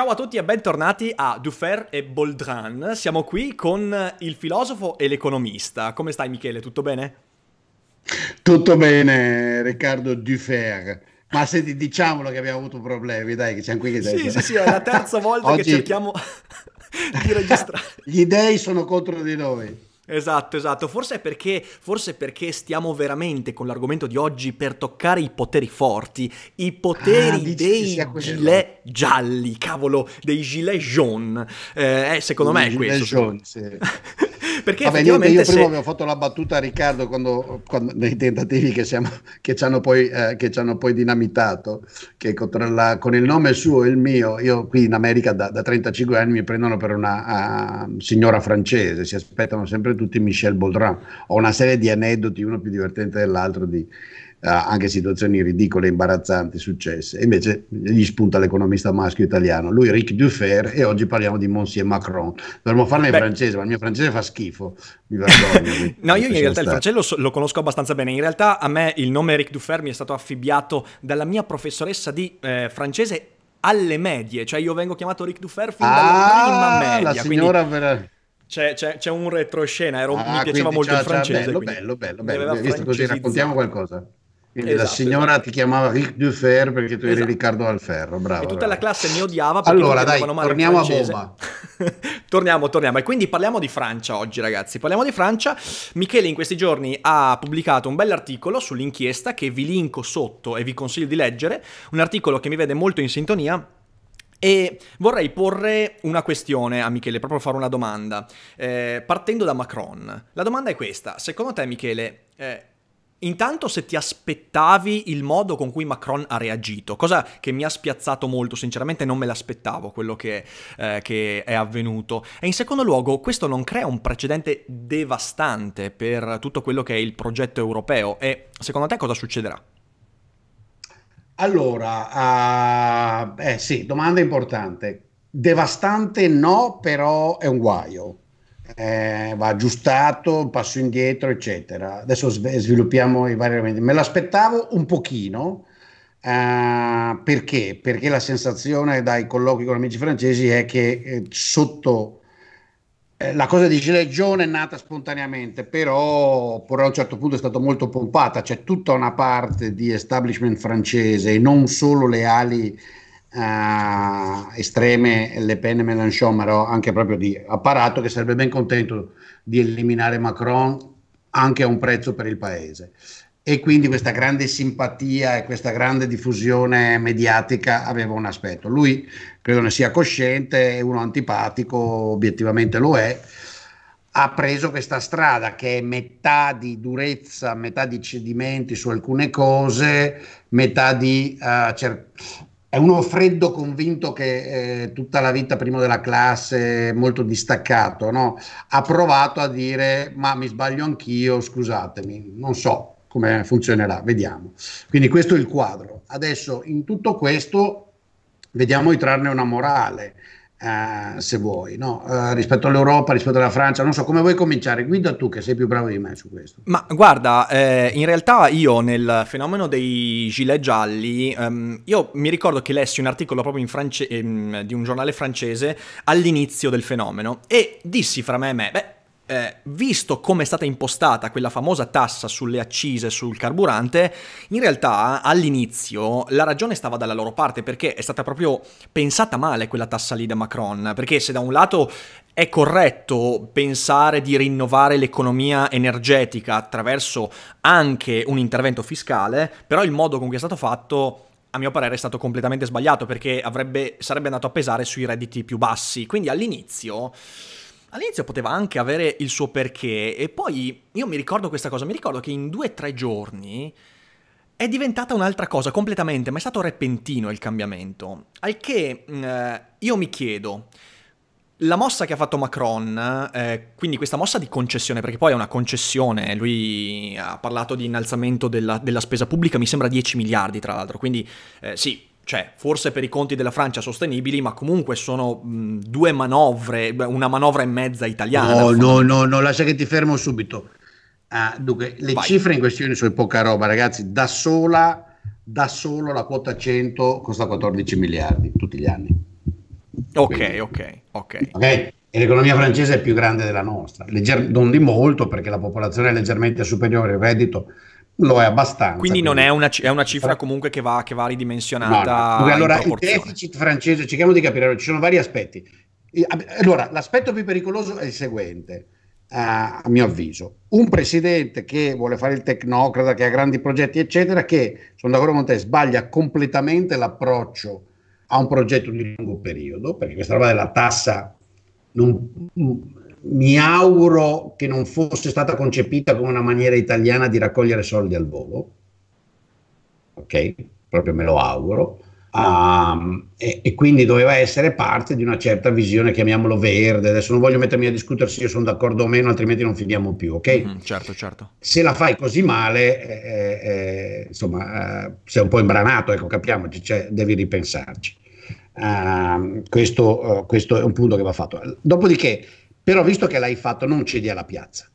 Ciao a tutti e bentornati a Dufer e Boldran. Siamo qui con il filosofo e l'economista. Come stai Michele? Tutto bene? Tutto bene, Riccardo Dufer. Ma se ti, diciamolo che abbiamo avuto problemi, dai, che siamo qui che Sì, sì, sì, è la terza volta Oggi... che cerchiamo di registrare. Gli dei sono contro di noi. Esatto, esatto. Forse perché, forse perché stiamo veramente con l'argomento di oggi per toccare i poteri forti, i poteri ah, dei gilet gialli, cavolo, dei gilet jaune. Eh, eh secondo I me è questo. Gilet Jaune, sì. Perché Vabbè, niente, io se... prima avevo fatto la battuta a Riccardo quando, quando, nei tentativi che, siamo, che, ci hanno poi, eh, che ci hanno poi dinamitato, che con, la, con, il nome suo e il mio, io qui in America da, da 35 anni mi prendono per una uh, signora francese, si aspettano sempre tutti Michel Baudrin. Ho una serie di aneddoti, uno più divertente dell'altro, di, eh, anche situazioni ridicole, imbarazzanti, successe. Invece gli spunta l'economista maschio italiano, lui Ric Dufer e oggi parliamo di Monsieur Macron. Dovremmo farlo in francese, ma il mio francese fa schifo, mi vergogno. no, io in realtà il francese lo, lo, conosco abbastanza bene, in realtà a me il nome Ric Dufer mi è stato affibbiato dalla mia professoressa di eh, francese alle medie, cioè io vengo chiamato Ric Dufer fin ah, dalla prima media. La signora quindi... vera... C'è, c'è, c'è, un retroscena, ero, ah, mi piaceva molto il francese. Ciao, bello, bello, bello, bello. Visto così raccontiamo qualcosa. Quindi esatto, la signora esatto. ti chiamava Ric Dufer perché tu esatto. eri Riccardo Alferro, bravo. E tutta bravo. la classe mi odiava perché allora, dai, torniamo a bomba. torniamo, torniamo. E quindi parliamo di Francia oggi, ragazzi. Parliamo di Francia. Michele in questi giorni ha pubblicato un bell'articolo sull'inchiesta che vi linko sotto e vi consiglio di leggere. Un articolo che mi vede molto in sintonia e vorrei porre una questione a Michele, proprio fare una domanda, eh, partendo da Macron. La domanda è questa, secondo te Michele, eh, Intanto se ti aspettavi il modo con cui Macron ha reagito, cosa che mi ha spiazzato molto, sinceramente non me l'aspettavo quello che, eh, che, è avvenuto. E in secondo luogo questo non crea un precedente devastante per tutto quello che è il progetto europeo e secondo te cosa succederà? Allora, uh, eh sì, domanda importante. Devastante no, però è un guaio eh, va aggiustato, un passo indietro, eccetera. Adesso sviluppiamo i vari elementi. Me l'aspettavo un pochino, eh, perché? Perché la sensazione dai colloqui con amici francesi è che eh, sotto eh, la cosa di Gileggione è nata spontaneamente, però, però a un certo punto è stata molto pompata, c'è tutta una parte di establishment francese e non solo le ali uh, estreme Le Pen e Mélenchon, ma anche proprio di apparato che sarebbe ben contento di eliminare Macron anche a un prezzo per il paese. E quindi questa grande simpatia e questa grande diffusione mediatica aveva un aspetto. Lui credo ne sia cosciente, è uno antipatico, obiettivamente lo è, ha preso questa strada che è metà di durezza, metà di cedimenti su alcune cose, metà di uh, cer- è uno freddo convinto che eh, tutta la vita prima della classe, molto distaccato, no? ha provato a dire ma mi sbaglio anch'io, scusatemi, non so come funzionerà, vediamo. Quindi questo è il quadro. Adesso in tutto questo vediamo di trarne una morale, eh, se vuoi, no? uh, rispetto all'Europa, rispetto alla Francia, non so come vuoi cominciare, guida tu che sei più bravo di me su questo. Ma guarda, eh, in realtà io nel fenomeno dei gilet gialli, um, io mi ricordo che lessi un articolo proprio france- ehm, di un giornale francese all'inizio del fenomeno e dissi fra me e me, beh, eh, visto come è stata impostata quella famosa tassa sulle accise sul carburante, in realtà all'inizio la ragione stava dalla loro parte perché è stata proprio pensata male quella tassa lì da Macron, perché se da un lato è corretto pensare di rinnovare l'economia energetica attraverso anche un intervento fiscale, però il modo con cui è stato fatto a mio parere è stato completamente sbagliato perché avrebbe, sarebbe andato a pesare sui redditi più bassi. Quindi all'inizio All'inizio poteva anche avere il suo perché e poi io mi ricordo questa cosa, mi ricordo che in due o tre giorni è diventata un'altra cosa completamente, ma è stato repentino il cambiamento. Al che mm, eh, io mi chiedo, la mossa che ha fatto Macron, eh, quindi questa mossa di concessione, perché poi è una concessione, lui ha parlato di innalzamento della, della spesa pubblica, mi sembra 10 miliardi tra l'altro, quindi eh, sì, cioè forse per i conti della Francia sostenibili, ma comunque sono mh, due manovre, una manovra e mezza italiana. No, no, no, no, lascia che ti fermo subito. Ah, dunque, le Vai. cifre in questione sono poca roba, ragazzi, da sola, da solo la quota 100 costa 14 miliardi tutti gli anni. Ok, Quindi, ok, ok. okay? E l'economia francese è più grande della nostra, Legger- non di molto perché la popolazione è leggermente superiore, il reddito lo è abbastanza. Quindi non È, una, è una, cifra comunque che va, che va ridimensionata. No, no. Allora, il deficit francese, cerchiamo di capire, ci sono vari aspetti. Allora, l'aspetto più pericoloso è il seguente, eh, a mio avviso. Un presidente che vuole fare il tecnocrata, che ha grandi progetti, eccetera, che, sono d'accordo con te, sbaglia completamente l'approccio a un progetto di lungo periodo, perché questa roba della tassa non, mi auguro che non fosse stata concepita come una maniera italiana di raccogliere soldi al volo, ok? Proprio me lo auguro. Um, e, e, quindi doveva essere parte di una certa visione, chiamiamolo verde. Adesso non voglio mettermi a discutere se io sono d'accordo o meno, altrimenti non finiamo più, ok? Mm, certo, certo. Se la fai così male, eh, eh, eh, insomma, eh, sei un po' imbranato, ecco, capiamoci, cioè, devi ripensarci. Uh, questo, uh, questo è un punto che va fatto. Dopodiché, però visto che l'hai fatto, non cedi alla piazza.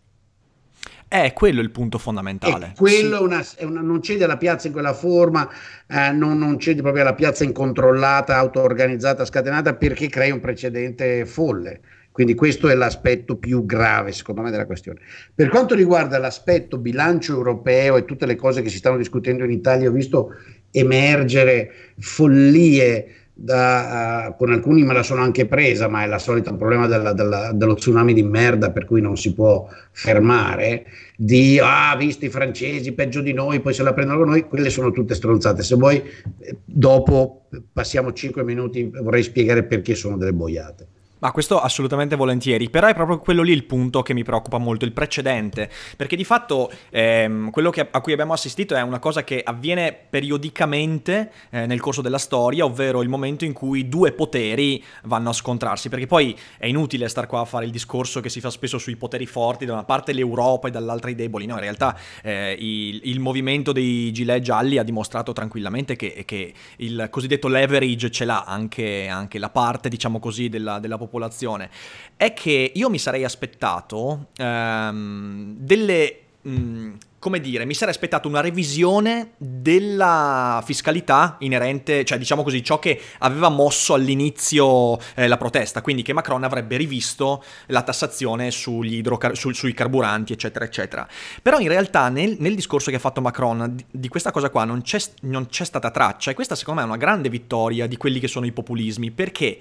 È quello il punto fondamentale. È quello sì. una, è una, non cedi alla piazza in quella forma, eh, non, non cede proprio alla piazza incontrollata, auto-organizzata, scatenata, perché crei un precedente folle. Quindi questo è l'aspetto più grave, secondo me, della questione. Per quanto riguarda l'aspetto bilancio europeo e tutte le cose che si stanno discutendo in Italia, ho visto emergere follie da, uh, con alcuni me la sono anche presa, ma è la solita problema della, della, dello tsunami di merda per cui non si può fermare, di ah, visto i francesi peggio di noi, poi se la prendono con noi, quelle sono tutte stronzate. Se vuoi, eh, dopo eh, passiamo 5 minuti, vorrei spiegare perché sono delle boiate. Ma questo assolutamente volentieri, però è proprio quello lì il punto che mi preoccupa molto, il precedente, perché di fatto ehm, quello che, a cui abbiamo assistito è una cosa che avviene periodicamente eh, nel corso della storia, ovvero il momento in cui due poteri vanno a scontrarsi, perché poi è inutile star qua a fare il discorso che si fa spesso sui poteri forti, da una parte l'Europa e dall'altra i deboli, no, in realtà eh, il, il, movimento dei gilet gialli ha dimostrato tranquillamente che, che il cosiddetto leverage ce l'ha anche, anche, la parte, diciamo così, della, della popolazione popolazione, è che io mi sarei aspettato ehm, delle... Mh, mm, come dire, mi sarei aspettato una revisione della fiscalità inerente, cioè diciamo così, ciò che aveva mosso all'inizio eh, la protesta, quindi che Macron avrebbe rivisto la tassazione idrocar- su- sui carburanti, eccetera, eccetera. Però in realtà nel, nel discorso che ha fatto Macron di, di questa cosa qua non c'è, non c'è, stata traccia e questa secondo me è una grande vittoria di quelli che sono i populismi, perché?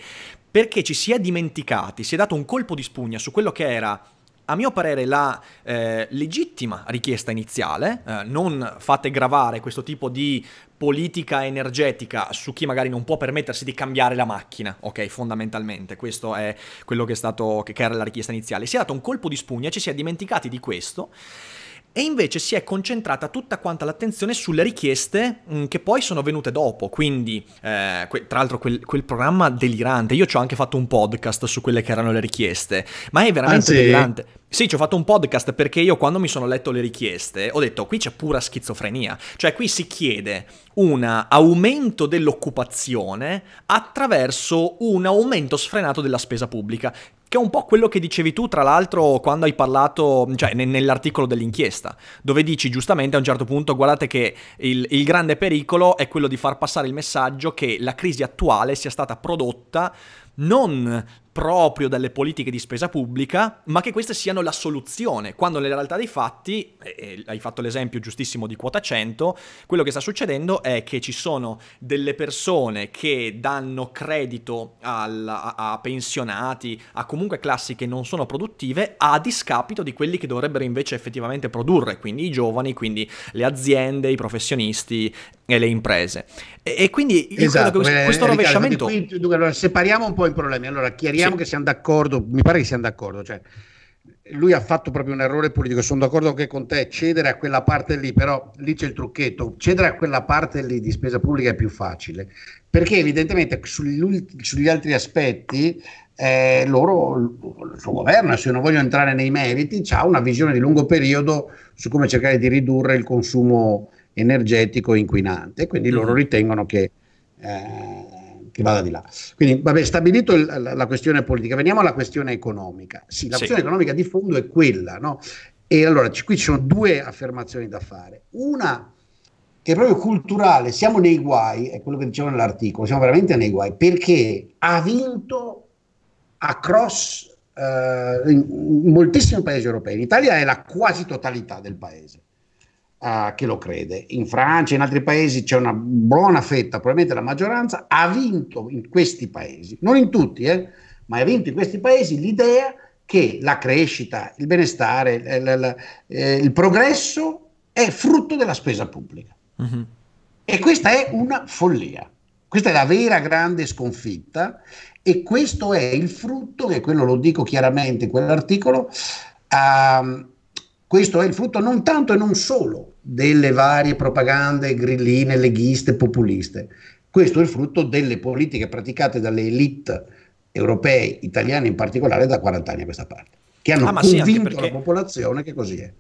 perché ci si è dimenticati, si è dato un colpo di spugna su quello che era a mio parere la eh, legittima richiesta iniziale, eh, non fate gravare questo tipo di politica energetica su chi magari non può permettersi di cambiare la macchina, ok? Fondamentalmente, questo è quello che, è stato, che era la richiesta iniziale. Si è dato un colpo di spugna, ci si è dimenticati di questo e invece si è concentrata tutta quanta l'attenzione sulle richieste mh, mm, che poi sono venute dopo, quindi eh, que- tra l'altro quel, quel, programma delirante, io ci ho anche fatto un podcast su quelle che erano le richieste, ma è veramente Anzi... Ah, delirante. Sì, ci ho fatto un podcast perché io quando mi sono letto le richieste ho detto qui c'è pura schizofrenia, cioè qui si chiede un aumento dell'occupazione attraverso un aumento sfrenato della spesa pubblica che è un po' quello che dicevi tu, tra l'altro, quando hai parlato, cioè nell'articolo dell'inchiesta, dove dici giustamente a un certo punto, guardate che il, il grande pericolo è quello di far passare il messaggio che la crisi attuale sia stata prodotta non proprio dalle politiche di spesa pubblica, ma che queste siano la soluzione, quando nella realtà dei fatti, eh, hai fatto l'esempio giustissimo di quota 100, quello che sta succedendo è che ci sono delle persone che danno credito al, a, a, pensionati, a comunque classi che non sono produttive, a discapito di quelli che dovrebbero invece effettivamente produrre, quindi i giovani, quindi le aziende, i professionisti e le imprese. E, e quindi esatto, questo, questo eh, rovesciamento... Riccardo, quindi, dunque, allora, separiamo un po' i problemi, allora chiariamo speriamo sì. che siamo d'accordo, mi pare che siamo d'accordo. Cioè, lui ha fatto proprio un errore politico, sono d'accordo anche con te, cedere a quella parte lì, però lì c'è il trucchetto, cedere a quella parte lì di spesa pubblica è più facile, perché evidentemente sugli altri aspetti eh, loro, il suo governo, se non voglio entrare nei meriti, ha una visione di lungo periodo su come cercare di ridurre il consumo energetico inquinante, quindi loro mhm. ritengono che... Eh, che vada di là. Quindi, vabbè, stabilito il, la, la, questione politica, veniamo alla questione economica. Sì, la sì. questione economica di fondo è quella, no? E allora c- qui ci sono due affermazioni da fare. Una che è proprio culturale, siamo nei guai, è quello che dicevo nell'articolo, siamo veramente nei guai, perché ha vinto a cross eh, in moltissimi paesi europei, In Italia è la quasi totalità del paese a chi lo crede. In Francia, in altri paesi c'è una buona fetta, probabilmente la maggioranza ha vinto in questi paesi, non in tutti, eh, ma ha vinto in questi paesi l'idea che la crescita, il benestare, il, il, eh, il progresso è frutto della spesa pubblica. Uh-huh. E questa è una follia. Questa è la vera grande sconfitta e questo è il frutto, e quello lo dico chiaramente in quell'articolo, uh, questo è il frutto non tanto e non solo delle varie propagande grilline, leghiste, populiste. Questo è il frutto delle politiche praticate dalle elite europee, italiane in particolare, da 40 anni a questa parte, che hanno ah, convinto sì, perché... la popolazione che così è.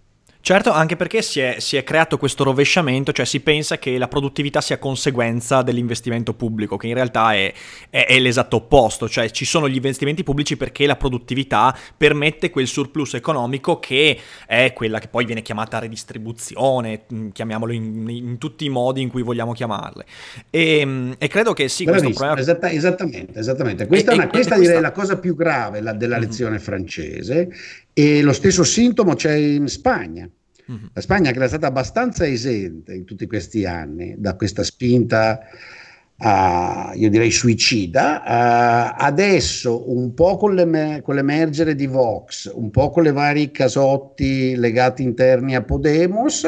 Certo, anche perché si è, si è, creato questo rovesciamento, cioè si pensa che la produttività sia conseguenza dell'investimento pubblico, che in realtà è, è, è l'esatto opposto, cioè ci sono gli investimenti pubblici perché la produttività permette quel surplus economico che è quella che poi viene chiamata redistribuzione, mm, chiamiamolo in, in tutti i modi in cui vogliamo chiamarle. E, ehm, e credo che sì, questo problema... Esatta, esattamente, esattamente. Questa, e, è, una, questa, questa... è la cosa più grave la, della lezione mm-hmm. francese e lo stesso sintomo c'è in Spagna Mm-hmm. La Spagna che era stata abbastanza esente in tutti questi anni da questa spinta, uh, io direi suicida, uh, adesso un po' con, l'emer- con, l'emergere di Vox, un po' con le vari casotti legati interni a Podemos,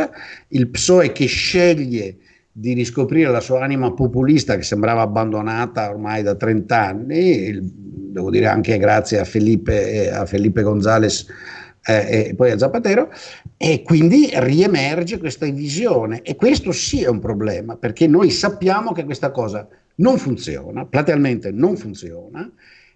il PSOE che sceglie di riscoprire la sua anima populista che sembrava abbandonata ormai da 30 anni, il, devo dire anche grazie a Felipe, eh, a Felipe González eh, e poi a Zapatero, e quindi riemerge questa visione e questo sì è un problema perché noi sappiamo che questa cosa non funziona, platealmente non funziona,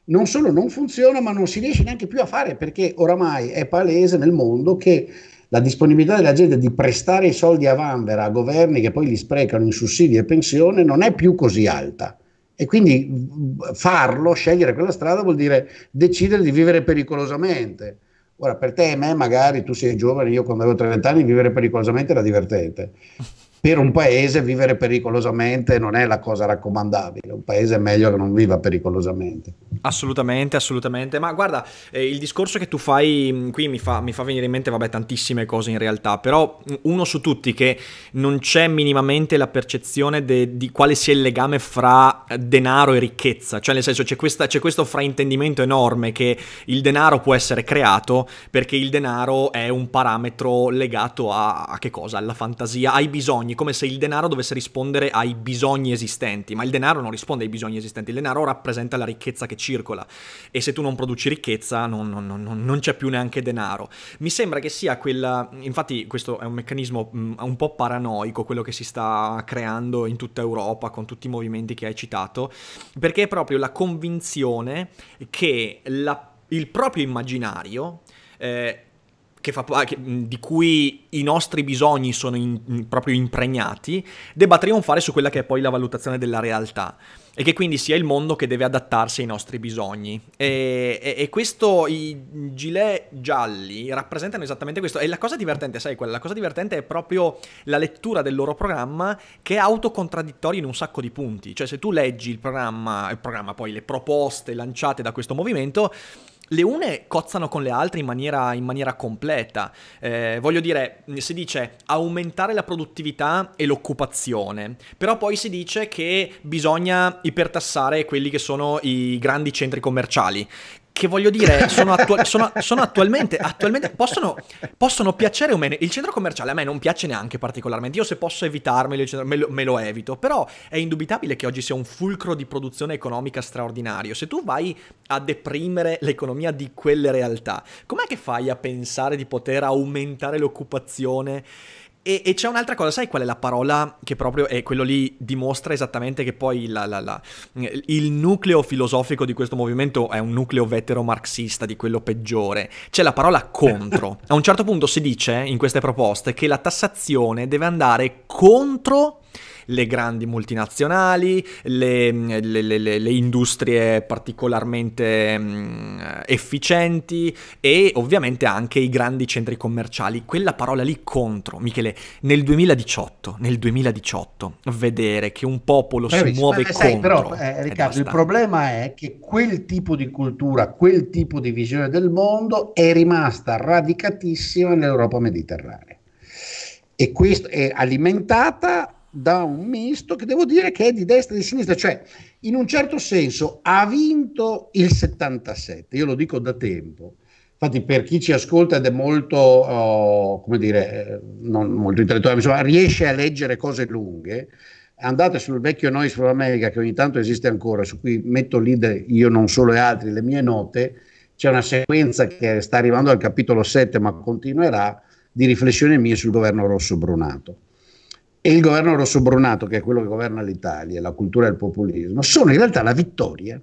non solo non funziona ma non si riesce neanche più a fare perché oramai è palese nel mondo che la disponibilità della gente di prestare i soldi a vanvera a governi che poi li sprecano in sussidi e pensione non è più così alta. E quindi farlo, scegliere quella strada vuol dire decidere di vivere pericolosamente Ora, per te e me, magari tu sei giovane, io quando avevo 30 anni, vivere pericolosamente era divertente. per un paese vivere pericolosamente non è la cosa raccomandabile, un paese è meglio che non viva pericolosamente. Assolutamente, assolutamente, ma guarda, eh, il discorso che tu fai mm, qui mi fa, mi fa, venire in mente, vabbè, tantissime cose in realtà, però mm, uno su tutti che non c'è minimamente la percezione de, di quale sia il legame fra eh, denaro e ricchezza, cioè nel senso c'è, questa, c'è questo fraintendimento enorme che il denaro può essere creato perché il denaro è un parametro legato a, a che cosa? Alla fantasia, ai bisogni bisogni, come se il denaro dovesse rispondere ai bisogni esistenti, ma il denaro non risponde ai bisogni esistenti, il denaro rappresenta la ricchezza che circola e se tu non produci ricchezza non, non, non, non c'è più neanche denaro. Mi sembra che sia quella, infatti questo è un meccanismo mm, un po' paranoico, quello che si sta creando in tutta Europa con tutti i movimenti che hai citato, perché è proprio la convinzione che la, il proprio immaginario eh, che fa, che, di cui i nostri bisogni sono in, proprio impregnati, debba trionfare su quella che è poi la valutazione della realtà e che quindi sia il mondo che deve adattarsi ai nostri bisogni. E, e, e questo, i gilet gialli rappresentano esattamente questo. E la cosa divertente, sai quella, la cosa divertente è proprio la lettura del loro programma che è autocontraddittorio in un sacco di punti. Cioè se tu leggi il programma, il programma poi le proposte lanciate da questo movimento, le une cozzano con le altre in maniera, in maniera completa. Eh, voglio dire, si dice aumentare la produttività e l'occupazione, però poi si dice che bisogna ipertassare quelli che sono i grandi centri commerciali che voglio dire, sono, attu- sono, sono attualmente, attualmente possono, possono, piacere o meno. Il centro commerciale a me non piace neanche particolarmente. Io se posso evitarmelo, me lo, me lo evito. Però è indubitabile che oggi sia un fulcro di produzione economica straordinario. Se tu vai a deprimere l'economia di quelle realtà, com'è che fai a pensare di poter aumentare l'occupazione? E, e, c'è un'altra cosa, sai qual è la parola che proprio, e quello lì dimostra esattamente che poi la, la, la, il nucleo filosofico di questo movimento è un nucleo vetero marxista, di quello peggiore. C'è la parola contro. A un certo punto si dice in queste proposte che la tassazione deve andare contro le grandi multinazionali, le, le, le, le industrie particolarmente mh, mm, efficienti e ovviamente anche i grandi centri commerciali. Quella parola lì contro, Michele, nel 2018, nel 2018 vedere che un popolo Beh, si muove ma, eh, sai, contro. Però, eh, Riccardo, il problema è che quel tipo di cultura, quel tipo di visione del mondo è rimasta radicatissima nell'Europa mediterranea e questo è alimentata da un misto che devo dire che è di destra e di sinistra, cioè in un certo senso ha vinto il 77, io lo dico da tempo. Infatti per chi ci ascolta ed è molto, oh, come dire, eh, non molto intellettuale, insomma, riesce a leggere cose lunghe, andate sul vecchio Noise from America che ogni tanto esiste ancora, su cui metto lì de, io non solo e altri le mie note, c'è una sequenza che sta arrivando al capitolo 7 ma continuerà di riflessioni mie sul governo rosso brunato e il governo rosso-brunato, che è quello che governa l'Italia, la cultura del populismo, sono in realtà la vittoria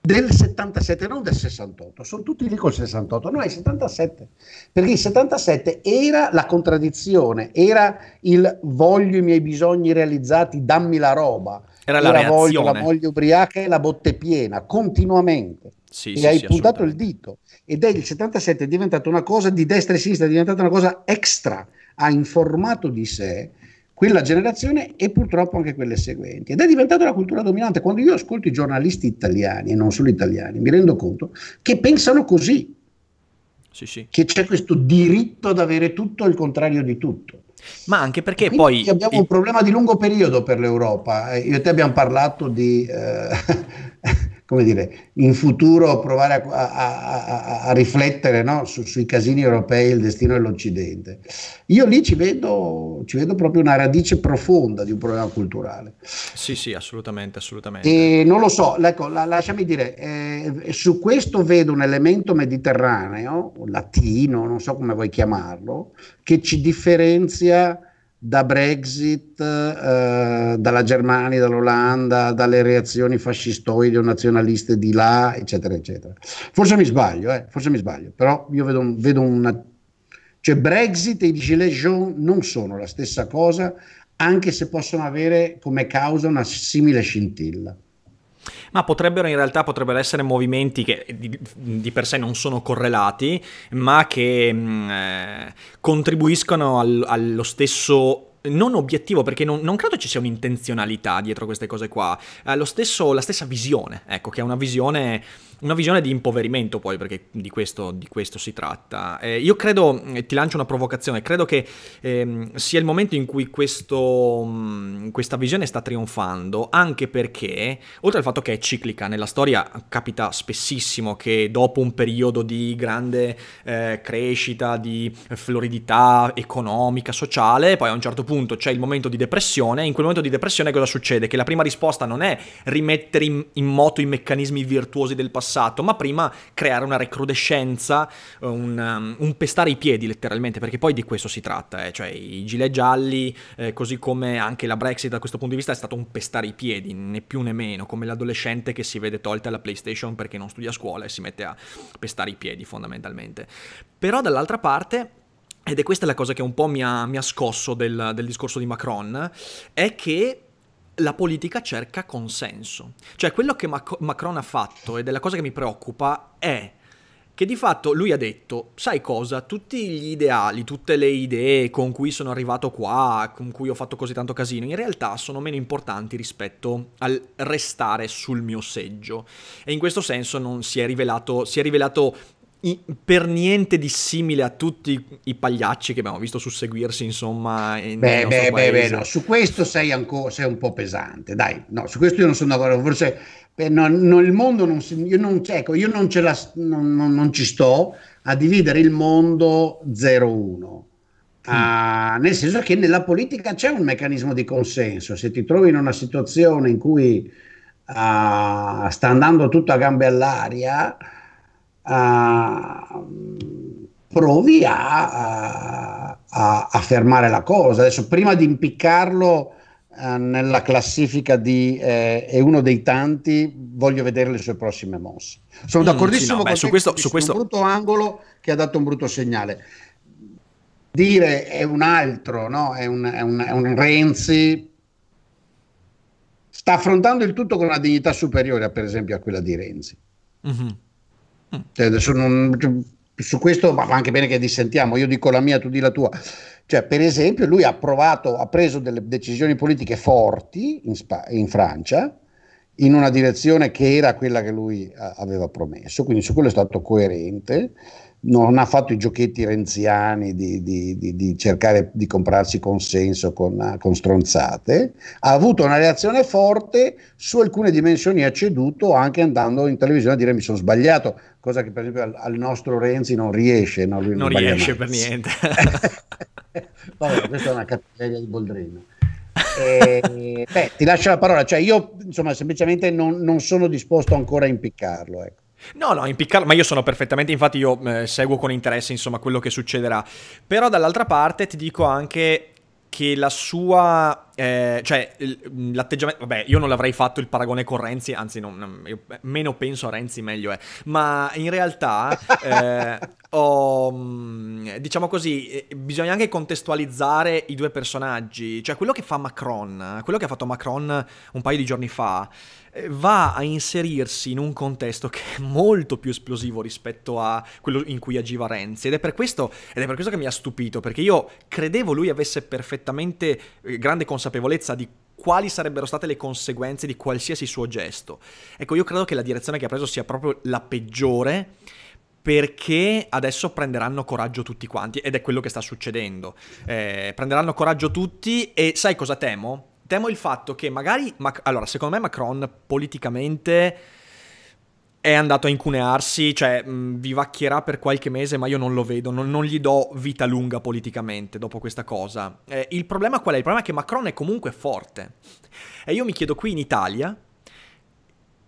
del 77, non del 68, sono tutti lì col 68, no, è il 77, perché il 77 era la contraddizione, era il voglio i miei bisogni realizzati, dammi la roba, era la, era voglio, la voglia ubriaca e la botte piena, continuamente. Sì, e sì, hai sì, puntato il dito ed è il 77 è diventata una cosa di destra e sinistra, è diventata una cosa extra, ha informato di sé quella generazione e purtroppo anche quelle seguenti. Ed è diventata la cultura dominante. Quando io ascolto i giornalisti italiani, e non solo italiani, mi rendo conto che pensano così, sì, sì. che c'è questo diritto ad avere tutto il contrario di tutto. Ma anche perché poi... Abbiamo il... un problema di lungo periodo per l'Europa. Eh, io e te abbiamo parlato di... Eh come dire, in futuro provare a, a, a, a riflettere no? Su, sui casini europei e il destino dell'Occidente. Io lì ci vedo, ci vedo, proprio una radice profonda di un problema culturale. Sì, sì, assolutamente, assolutamente. E non lo so, ecco, la, lasciami dire, eh, su questo vedo un elemento mediterraneo, latino, non so come vuoi chiamarlo, che ci differenzia da Brexit, eh, dalla Germania, dall'Olanda, dalle reazioni fascistoide o nazionaliste di là, eccetera, eccetera. Forse mi sbaglio, eh, forse mi sbaglio, però io vedo, vedo una... Cioè Brexit e i Gilets jaunes non sono la stessa cosa, anche se possono avere come causa una simile scintilla ma potrebbero in realtà potrebbero essere movimenti che di, di per sé non sono correlati, ma che mh, mm, eh, contribuiscono al, allo stesso non obiettivo, perché non, non, credo ci sia un'intenzionalità dietro queste cose qua, eh, stesso, la stessa visione, ecco, che è una visione una visione di impoverimento poi, perché di questo, di questo si tratta. Eh, io credo, eh, ti lancio una provocazione, credo che ehm, sia il momento in cui questo, mh, mm, questa visione sta trionfando, anche perché, oltre al fatto che è ciclica, nella storia capita spessissimo che dopo un periodo di grande eh, crescita, di floridità economica, sociale, poi a un certo punto c'è il momento di depressione, in quel momento di depressione cosa succede? Che la prima risposta non è rimettere in, in moto i meccanismi virtuosi del passato, passato, ma prima creare una recrudescenza, eh, un, um, un pestare i piedi letteralmente, perché poi di questo si tratta, eh, cioè i gilet gialli, eh, così come anche la Brexit da questo punto di vista è stato un pestare i piedi, né più né meno, come l'adolescente che si vede tolta la PlayStation perché non studia a scuola e si mette a pestare i piedi fondamentalmente. Però dall'altra parte ed è questa la cosa che un po' mi ha, mi ha scosso del, del, discorso di Macron, è che la politica cerca consenso. Cioè quello che Mac- Macron ha fatto, ed è la cosa che mi preoccupa, è che di fatto lui ha detto, sai cosa, tutti gli ideali, tutte le idee con cui sono arrivato qua, con cui ho fatto così tanto casino, in realtà sono meno importanti rispetto al restare sul mio seggio. E in questo senso si è, rivelato, si è rivelato per niente dissimile a tutti i pagliacci che abbiamo visto susseguirsi, insomma. In beh, beh, beh, beh, no. su questo sei, ancora, sei un po' pesante, dai, no, su questo io non sono d'accordo, forse beh, no, no, il mondo non si, io non, cioè, ecco, io non, ce la, non, non, non ci sto a dividere il mondo 0-1. Mm. Ah, nel senso che nella politica c'è un meccanismo di consenso, se ti trovi in una situazione in cui ah, sta andando tutto a gambe all'aria, uh, provi a, a, a, fermare la cosa. Adesso, prima di impiccarlo uh, nella classifica di eh, è uno dei tanti, voglio vedere le sue prossime mosse. Sono d'accordissimo mm, sì, no, beh, su questo, su questo. un brutto angolo che ha dato un brutto segnale dire è un altro, no? è, un, è, un, è, un, Renzi. Sta affrontando il tutto con una dignità superiore, per esempio, a quella di Renzi. Mm-hmm. Eh, adesso non, cioè, su questo va anche bene che dissentiamo, io dico la mia, tu di la tua. Cioè, per esempio, lui ha, provato, ha preso delle decisioni politiche forti in, Sp- in Francia, in una direzione che era quella che lui eh, aveva promesso, quindi su quello è stato coerente non ha fatto i giochetti renziani di, di, di, di cercare di comprarsi consenso con, eh, con, stronzate, ha avuto una reazione forte su alcune dimensioni ha ceduto anche andando in televisione a dire mi sono sbagliato, cosa che per esempio al, al nostro Renzi non riesce. No? non, non riesce per niente. Vabbè, questa è una cattiveria di Boldrino. eh, beh, ti lascio la parola, cioè io insomma semplicemente non, non sono disposto ancora a impiccarlo. Ecco. No, no, impiccarlo, ma io sono perfettamente, infatti io eh, seguo con interesse insomma quello che succederà. Però dall'altra parte ti dico anche che la sua, eh, cioè mm, l'atteggiamento, vabbè io non l'avrei fatto il paragone con Renzi, anzi non, non, meno penso a Renzi meglio è, ma in realtà eh, ho, mm, diciamo così, eh, bisogna anche contestualizzare i due personaggi, cioè quello che fa Macron, quello che ha fatto Macron un paio di giorni fa, va a inserirsi in un contesto che è molto più esplosivo rispetto a quello in cui agiva Renzi ed è per questo, ed è per questo che mi ha stupito perché io credevo lui avesse perfettamente eh, grande consapevolezza di quali sarebbero state le conseguenze di qualsiasi suo gesto. Ecco, io credo che la direzione che ha preso sia proprio la peggiore perché adesso prenderanno coraggio tutti quanti ed è quello che sta succedendo. Eh, prenderanno coraggio tutti e sai cosa temo? temo il fatto che magari... Mac- allora, secondo me Macron politicamente è andato a incunearsi, cioè mh, vivacchierà per qualche mese, ma io non lo vedo, non, non gli do vita lunga politicamente dopo questa cosa. Eh, il problema qual è? Il problema è che Macron è comunque forte. E io mi chiedo qui in Italia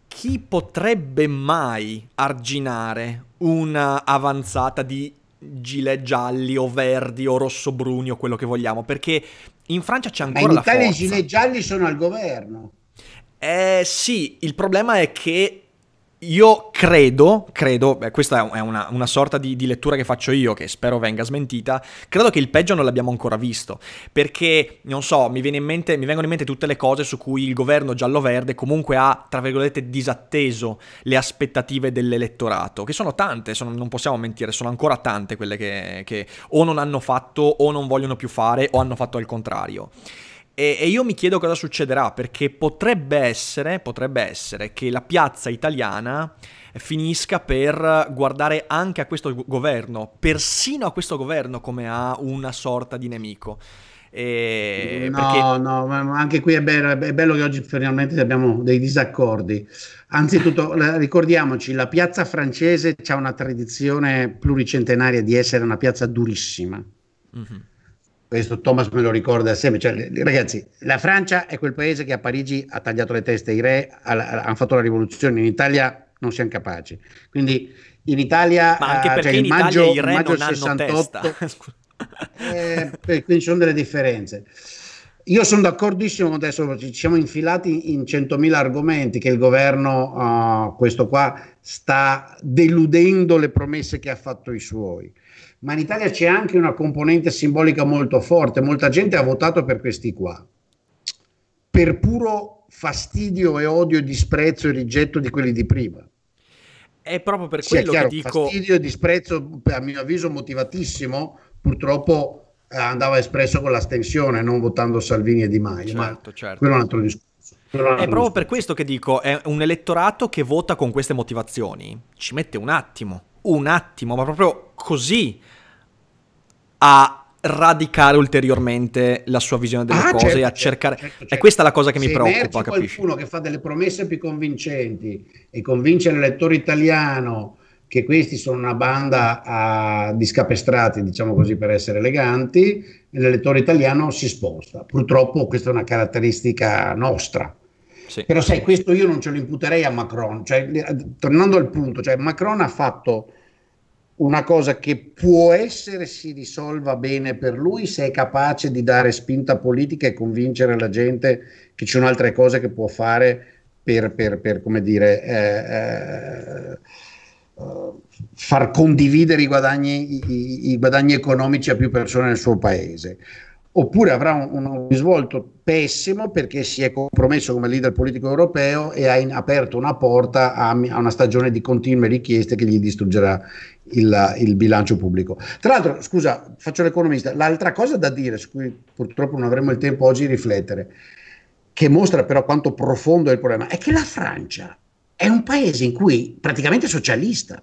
chi potrebbe mai arginare una avanzata di gilet gialli o verdi o rossobruni o quello che vogliamo, perché in Francia c'è ancora Ma in Italia i gilet gialli sono al governo. Eh sì, il problema è che io credo, credo, beh, questa è una, una sorta di, di, lettura che faccio io, che spero venga smentita, credo che il peggio non l'abbiamo ancora visto, perché, non so, mi, mente, mi vengono in mente tutte le cose su cui il governo giallo-verde comunque ha, tra virgolette, disatteso le aspettative dell'elettorato, che sono tante, sono, non possiamo mentire, sono ancora tante quelle che, che o non hanno fatto o non vogliono più fare o hanno fatto al contrario. E, e io mi chiedo cosa succederà, perché potrebbe essere, potrebbe essere che la piazza italiana finisca per guardare anche a questo governo, persino a questo governo come a una sorta di nemico. E no, perché... no, ma anche qui è bello, è bello, che oggi finalmente abbiamo dei disaccordi. Anzitutto, ricordiamoci, la piazza francese ha una tradizione pluricentenaria di essere una piazza durissima. Mm-hmm questo Thomas me lo ricorda sempre, cioè, ragazzi, la Francia è quel paese che a Parigi ha tagliato le teste ai re, hanno fatto la rivoluzione, in Italia non siamo capaci. Quindi in Italia... Ma anche eh, perché cioè, in maggio, Italia i re maggio non 68, hanno testa. Eh, eh, quindi ci sono delle differenze. Io sono d'accordissimo adesso, ci siamo infilati in 100.000 argomenti che il governo, uh, questo qua, sta deludendo le promesse che ha fatto i suoi ma in Italia c'è anche una componente simbolica molto forte, molta gente ha votato per questi qua, per puro fastidio e odio e disprezzo e rigetto di quelli di prima. È proprio per quello chiaro, che dico... Fastidio e disprezzo, a mio avviso, motivatissimo, purtroppo eh, andava espresso con l'astensione, non votando Salvini e Di Maio, certo, ma certo. quello è un altro discorso. È proprio per questo che dico, è un elettorato che vota con queste motivazioni, ci mette un attimo un attimo, ma proprio così, a radicare ulteriormente la sua visione delle ah, cose certo, certo, certo, e a cercare... Certo, certo, è questa la cosa che Se mi preoccupa, capisci? qualcuno che fa delle promesse più convincenti e convince l'elettore italiano che questi sono una banda a, di scapestrati, diciamo così per essere eleganti, l'elettore italiano si sposta. Purtroppo questa è una caratteristica nostra. Sì. Però sai, questo io non ce lo imputerei a Macron. Cioè, tornando al punto, cioè Macron ha fatto una cosa che può essere si risolva bene per lui se è capace di dare spinta politica e convincere la gente che ci sono altre cose che può fare per, per, per come dire, eh, eh, far condividere i guadagni, i, i guadagni economici a più persone nel suo paese oppure avrà un, un, risvolto pessimo perché si è compromesso come leader politico europeo e ha in, aperto una porta a, a, una stagione di continue richieste che gli distruggerà il, il, bilancio pubblico. Tra l'altro, scusa, faccio l'economista, l'altra cosa da dire, su cui purtroppo non avremo il tempo oggi di riflettere, che mostra però quanto profondo è il problema, è che la Francia è un paese in cui praticamente è socialista.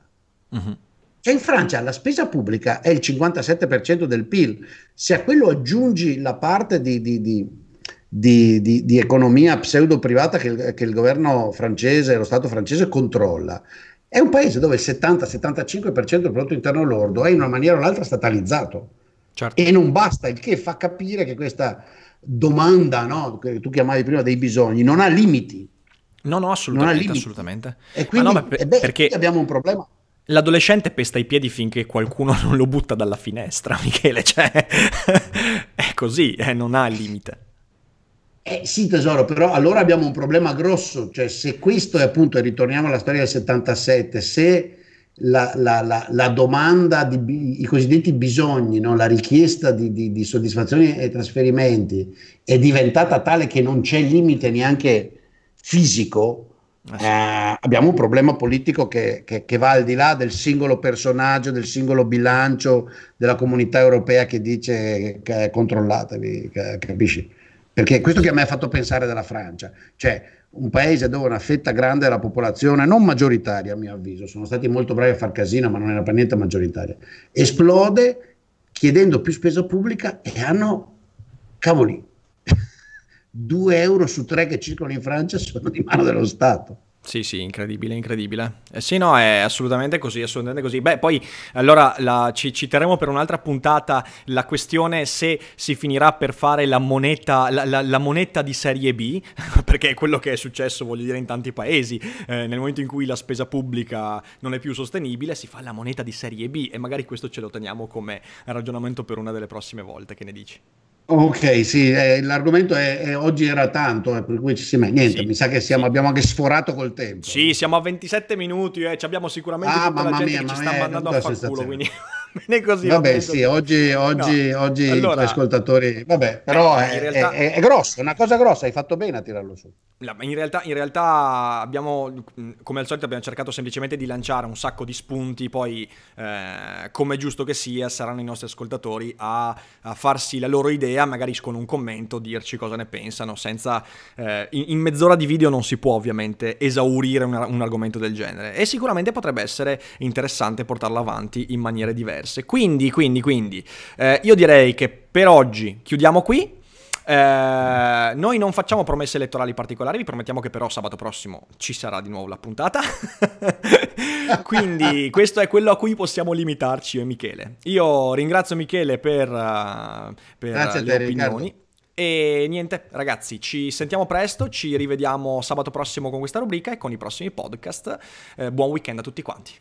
Uh-huh. Cioè in Francia la spesa pubblica è il 57% del PIL, se a quello aggiungi la parte di, di, di di, di, di, economia pseudo-privata che, che, il governo francese, lo Stato francese controlla. È un paese dove il 70-75% del prodotto interno lordo è in una maniera o l'altra statalizzato. Certo. E non basta, il che fa capire che questa domanda no, che tu chiamavi prima dei bisogni non ha limiti. No, no, assolutamente. assolutamente. E quindi ah, no, per, beh, perché... abbiamo un problema L'adolescente pesta i piedi finché qualcuno non lo butta dalla finestra, Michele, cioè è così, eh, non ha limite. Eh, sì tesoro, però allora abbiamo un problema grosso, cioè se questo è appunto, e ritorniamo alla storia del 77, se la, la, la, la domanda, di, i cosiddetti bisogni, no? la richiesta di, di, di soddisfazioni e trasferimenti è diventata tale che non c'è limite neanche fisico, eh, eh, abbiamo un problema politico che, che, che, va al di là del singolo personaggio, del singolo bilancio della comunità europea che dice che controllatevi, capisci? Perché questo che a me ha fatto pensare della Francia, cioè un paese dove una fetta grande della popolazione, non maggioritaria a mio avviso, sono stati molto bravi a far casino, ma non era per niente maggioritaria, esplode chiedendo più spesa pubblica e hanno, cavoli, 2 euro su 3 che circolano in Francia sono di mano dello Stato. Sì, sì, incredibile, incredibile. Eh, sì, no, è assolutamente così, assolutamente così. Beh, poi allora la, ci, ci terremo per un'altra puntata la questione se si finirà per fare la moneta, la, la, la moneta di serie B, perché è quello che è successo, voglio dire, in tanti paesi. Eh, nel momento in cui la spesa pubblica non è più sostenibile, si fa la moneta di serie B e magari questo ce lo teniamo come ragionamento per una delle prossime volte, che ne dici? Ok, sì, eh, l'argomento è, è, oggi era tanto, eh, per cui ci si Niente, sì. mi sa che siamo, abbiamo anche sforato col tempo. Sì, siamo a 27 minuti, eh, ci abbiamo sicuramente ah, mamma mia, che ci sta mandando a fanculo, quindi... Bene così, vabbè, sì, oggi, oggi, no. oggi allora, gli ascoltatori, vabbè, però eh, è, realtà... è, è, grosso, è una cosa grossa, hai fatto bene a tirarlo su in realtà, in realtà, abbiamo, mm, come al solito, abbiamo cercato semplicemente di lanciare un sacco di spunti, poi eh, come giusto che sia, saranno i nostri ascoltatori a, a, farsi la loro idea, magari con un commento, dirci cosa ne pensano, senza... Eh, in, in, mezz'ora di video non si può ovviamente esaurire un, un, argomento del genere e sicuramente potrebbe essere interessante portarlo avanti in maniere diverse. Quindi, quindi, quindi, eh, io direi che per oggi chiudiamo qui. Eh, noi non facciamo promesse elettorali particolari, vi promettiamo che però sabato prossimo ci sarà di nuovo la puntata. Quindi questo è quello a cui possiamo limitarci io e Michele. Io ringrazio Michele per, eh, per te, opinioni. Riccardo. E niente, ragazzi, ci sentiamo presto, ci rivediamo sabato prossimo con questa rubrica e con i prossimi podcast. Eh, buon weekend a tutti quanti.